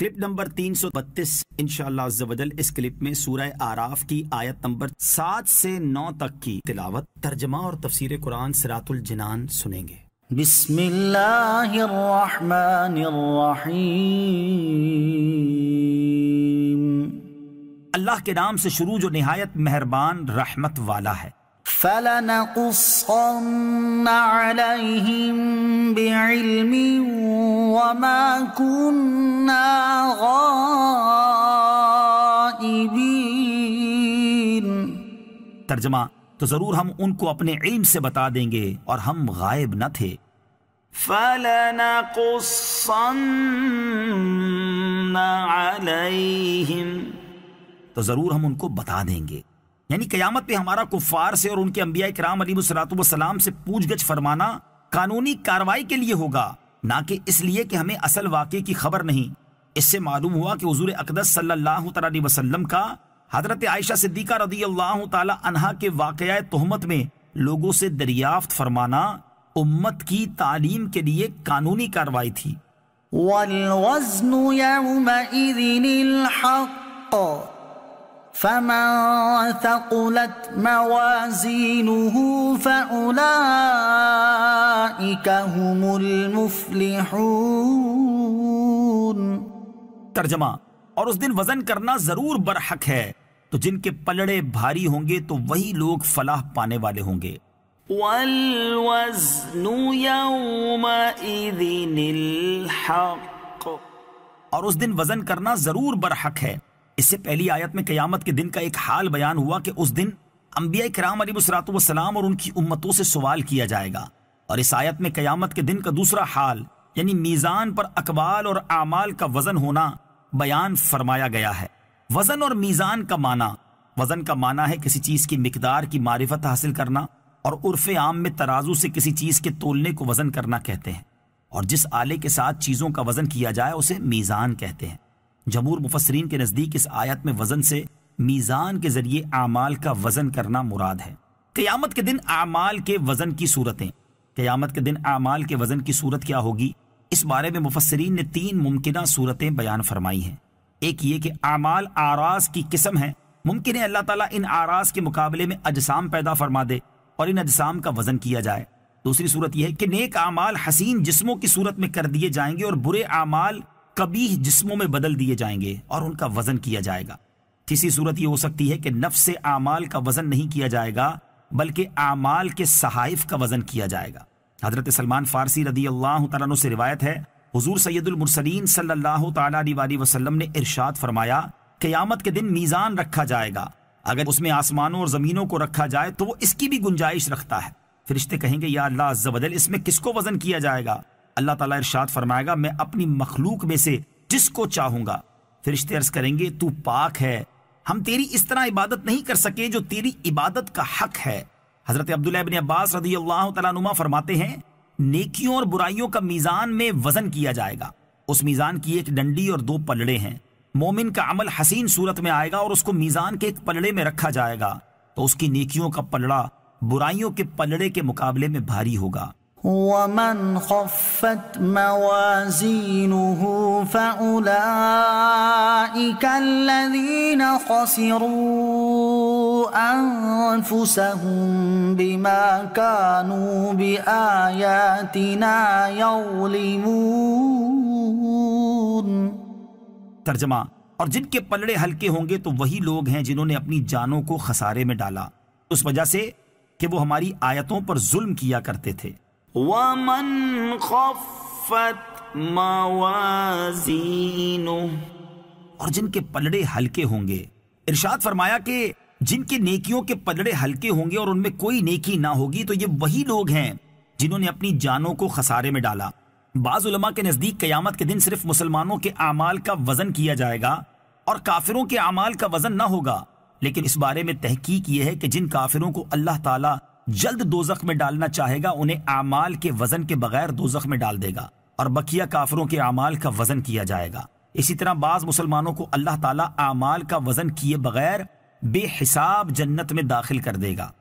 clip number तीन सौ बत्तीस इनशालाजल इस क्लिप में सूर आराफ की आयत नंबर सात से नौ तक की तिलावत तर्जमा और तफसीर कुरान सरातुल जिनान सुनेंगे अल्लाह के नाम से शुरू जो नहायत मेहरबान रहमत वाला है फलन तर्जमा तो जरूर हम उनको अपने इल्म से बता देंगे और हम गायब न थे तो जरूर हम उनको बता देंगे यानी कयामत पे हमारा कुफार से और उनके अंबिया कराम अलीसलाम से पूछ गछ फरमाना कानूनी कार्रवाई के लिए होगा ना कि इसलिए कि हमें असल वाक़े की खबर नहीं इससे मालूम हुआ कि हजूर अकदस सल्लल्लाहु अलैहि वसल्लम का हजरत आयशा सिद्दीका रदी अल्लाह तहा के वाक़ तहमत में लोगों से दरियाफ्त फरमाना उम्मत की तालीम के लिए कानूनी कार्रवाई थी فَمَن ثقلت مَوَازِينُهُ فَأُولَٰئِكَ तर्जमा और उस दिन वजन करना जरूर बरहक है तो जिनके पलड़े भारी होंगे तो वही लोग फलाह पाने वाले होंगे और उस दिन वजन करना जरूर बरहक है इससे पहली आयत में कयामत के दिन का एक हाल बयान हुआ कि उस दिन अम्बिया कराम अलीसरात और उनकी उम्मतों से सवाल किया जाएगा और इस आयत में कयामत के दिन का दूसरा हाल यानी मीज़ान पर अकबाल और आमाल का वजन होना बयान फरमाया गया है वजन और मीज़ान का माना वजन का माना है किसी चीज़ की मकदार की मारिफत हासिल करना और उर्फ आम में तराजू से किसी चीज़ के तोलने को वजन करना कहते हैं और जिस आले के साथ चीज़ों का वजन किया जाए उसे मीज़ान कहते हैं जमूर मुफसरीन के नज़दीक इस आयत में वजन से मीज़ान के जरिए आमाल का वजन करना मुराद है क्यामत के दिन आमाल के वजन की सूरतें क़यामत के दिन अमाल के वज़न की सूरत क्या होगी इस बारे में मुफसरीन ने तीन मुमकिन सूरतें बयान फरमाई हैं एक ये कि अमाल आराज की किस्म है मुमकिन है अल्लाह ताला इन आराज के मुकाबले में अजसाम पैदा फरमा दे और इन अजसाम का वज़न किया जाए दूसरी सूरत यह है कि नेक आमाल हसीन जिस्मों की सूरत में कर दिए जाएंगे और बुरे आमाल कभी जिस्मों में बदल दिए जाएंगे और उनका वज़न किया जाएगा तीसरी सूरत यह हो सकती है कि नफ्स आमाल का वज़न नहीं किया जाएगा बल्कि आमाल के सहाइफ का वजन किया जाएगा हजरत सलमान फारसी रदी अल्लाह तु से रिवायत है हजूर सैदुलमरसलिन सल्लल्लाहु अलैहि ने इरशाद फरमाया क्यामत के दिन मीज़ान रखा जाएगा अगर उसमें आसमानों और ज़मीनों को रखा जाए तो वो इसकी भी गुंजाइश रखता है फरिश्ते कहेंगे या अल्लाह अज्जबदल इसमें किसको वजन किया जाएगा अल्लाह ताला इरशाद फरमाएगा मैं अपनी मखलूक में से जिसको चाहूँगा फरिश्ते अर्ज करेंगे तू पाक है हम तेरी इस तरह इबादत नहीं कर सके जो तेरी इबादत का हक है हजरत अब्दुल्ला अब्बास रदी अल्लाह फरमाते हैं नेकियों और बुराइयों का मीज़ान में वजन किया जाएगा उस मीज़ान की एक डंडी और दो पलड़े हैं मोमिन का अमल हसीन सूरत में आएगा और उसको मीज़ान के एक पलड़े में रखा जाएगा तो उसकी नेकियों का पलड़ा बुराइयों के पलड़े के मुकाबले में भारी होगा ومن خفت موازينه فأولئك الذين خسروا أنفسهم بما كانوا بآياتنا يظلمون तर्जमा और जिनके पलड़े हल्के होंगे तो वही लोग हैं जिन्होंने अपनी जानों को खसारे में डाला उस वजह से कि वो हमारी आयतों पर जुल्म किया करते थे वमन खफत मवाजीनो और जिनके पलड़े हल्के होंगे इरशाद फरमाया कि जिनके नेकियों के पलड़े हल्के होंगे और उनमें कोई नेकी ना होगी तो ये वही लोग हैं जिन्होंने अपनी जानों को खसारे में डाला बाज उलमा के नज़दीक कयामत के दिन सिर्फ मुसलमानों के अमाल का वजन किया जाएगा और काफिरों के आमाल का वजन ना होगा लेकिन इस बारे में तहकीक ये है कि जिन काफिरों को अल्लाह ताला जल्द दोजख में डालना चाहेगा उन्हें आमाल के वजन के बगैर दोजख में डाल देगा और बकिया काफरों के आमाल का वजन किया जाएगा इसी तरह बाज मुसलमानों को अल्लाह ताला आमाल का वजन किए बगैर बेहिसाब जन्नत में दाखिल कर देगा